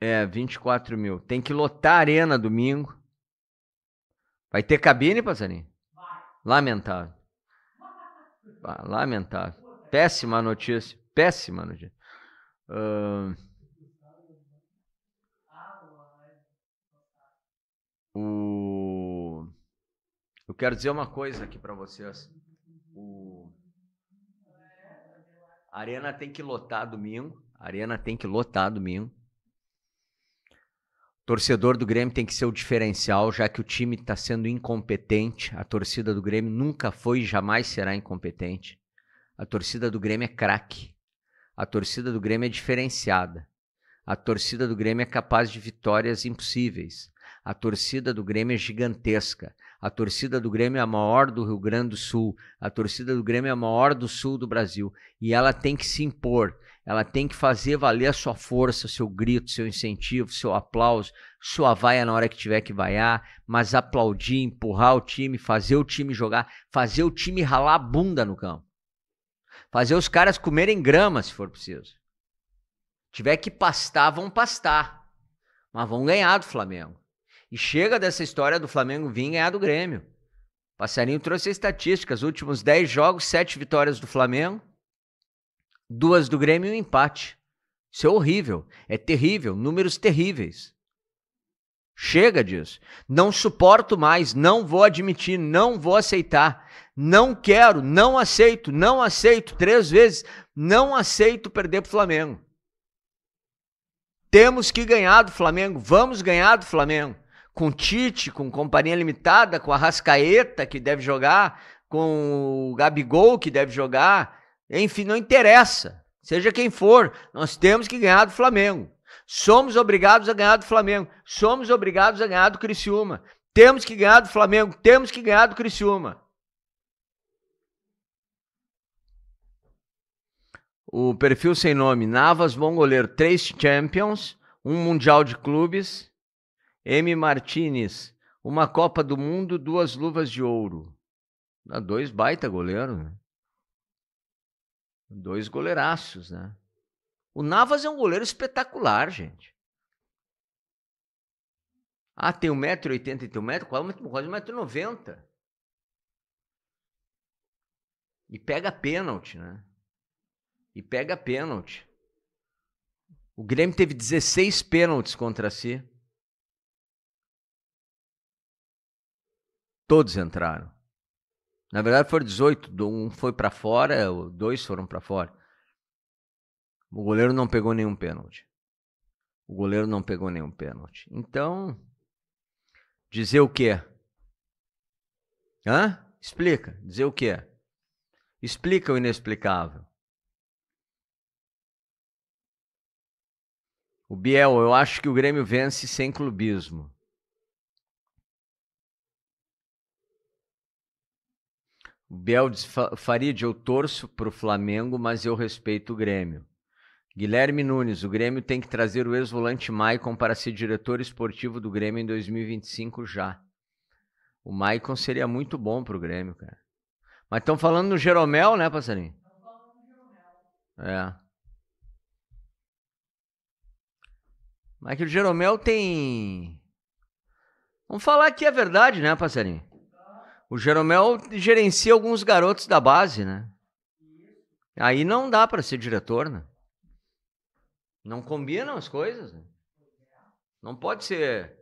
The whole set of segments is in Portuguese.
É, 24 mil. Tem que lotar a arena domingo. Vai ter cabine, Passarinho? Lamentável. lamentável. Péssima notícia. Péssima notícia. Uh... O... Eu quero dizer uma coisa aqui para vocês. O... A arena tem que lotar domingo. A arena tem que lotar domingo. Torcedor do Grêmio tem que ser o diferencial, já que o time está sendo incompetente. A torcida do Grêmio nunca foi e jamais será incompetente. A torcida do Grêmio é craque. A torcida do Grêmio é diferenciada. A torcida do Grêmio é capaz de vitórias impossíveis. A torcida do Grêmio é gigantesca. A torcida do Grêmio é a maior do Rio Grande do Sul. A torcida do Grêmio é a maior do sul do Brasil. E ela tem que se impor ela tem que fazer valer a sua força, seu grito, seu incentivo, seu aplauso, sua vaia na hora que tiver que vaiar, mas aplaudir, empurrar o time, fazer o time jogar, fazer o time ralar a bunda no campo. Fazer os caras comerem grama se for preciso. Tiver que pastar, vão pastar. Mas vão ganhar do Flamengo. E chega dessa história do Flamengo vir ganhar do Grêmio. Passarinho trouxe estatísticas, últimos 10 jogos, 7 vitórias do Flamengo, Duas do Grêmio e um empate. Isso é horrível, é terrível, números terríveis. Chega disso. Não suporto mais, não vou admitir, não vou aceitar. Não quero, não aceito, não aceito três vezes, não aceito perder pro Flamengo. Temos que ganhar do Flamengo, vamos ganhar do Flamengo. Com Tite, com Companhia Limitada, com a Rascaeta que deve jogar, com o Gabigol que deve jogar, enfim, não interessa. Seja quem for, nós temos que ganhar do Flamengo. Somos obrigados a ganhar do Flamengo. Somos obrigados a ganhar do Criciúma. Temos que ganhar do Flamengo. Temos que ganhar do Criciúma. O perfil sem nome, Navas, vão goleiro, três Champions, um Mundial de Clubes, M. Martinez, uma Copa do Mundo, duas luvas de ouro. dois baita goleiro, né? Dois goleiraços, né? O Navas é um goleiro espetacular, gente. Ah, tem 1,80m e tem 1m, quase 1,90m. E pega pênalti, né? E pega pênalti. O Grêmio teve 16 pênaltis contra si. Todos entraram. Na verdade, foram 18. Um foi para fora, dois foram para fora. O goleiro não pegou nenhum pênalti. O goleiro não pegou nenhum pênalti. Então, dizer o quê? Hã? Explica. Dizer o quê? Explica o inexplicável. O Biel, eu acho que o Grêmio vence sem clubismo. Beldes Farid, eu torço para o Flamengo, mas eu respeito o Grêmio. Guilherme Nunes, o Grêmio tem que trazer o ex-volante Maicon para ser diretor esportivo do Grêmio em 2025 já. O Maicon seria muito bom para o Grêmio, cara. Mas estão falando no Jeromel, né, Passarinho? É. Mas que o Jeromel tem. Vamos falar que é verdade, né, Passarinho? O Jeromel gerencia alguns garotos da base, né? Aí não dá para ser diretor, né? Não combinam as coisas. Né? Não pode ser.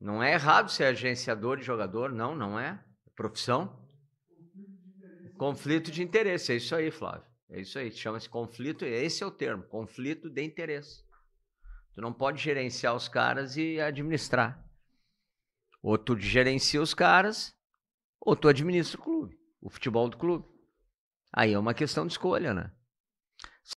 Não é errado ser agenciador de jogador, não, não é. é profissão. Conflito de interesse, é isso aí, Flávio. É isso aí, chama-se conflito, esse é o termo, conflito de interesse. Tu não pode gerenciar os caras e administrar. Ou tu gerencia os caras, ou tu administra o clube, o futebol do clube. Aí é uma questão de escolha, né?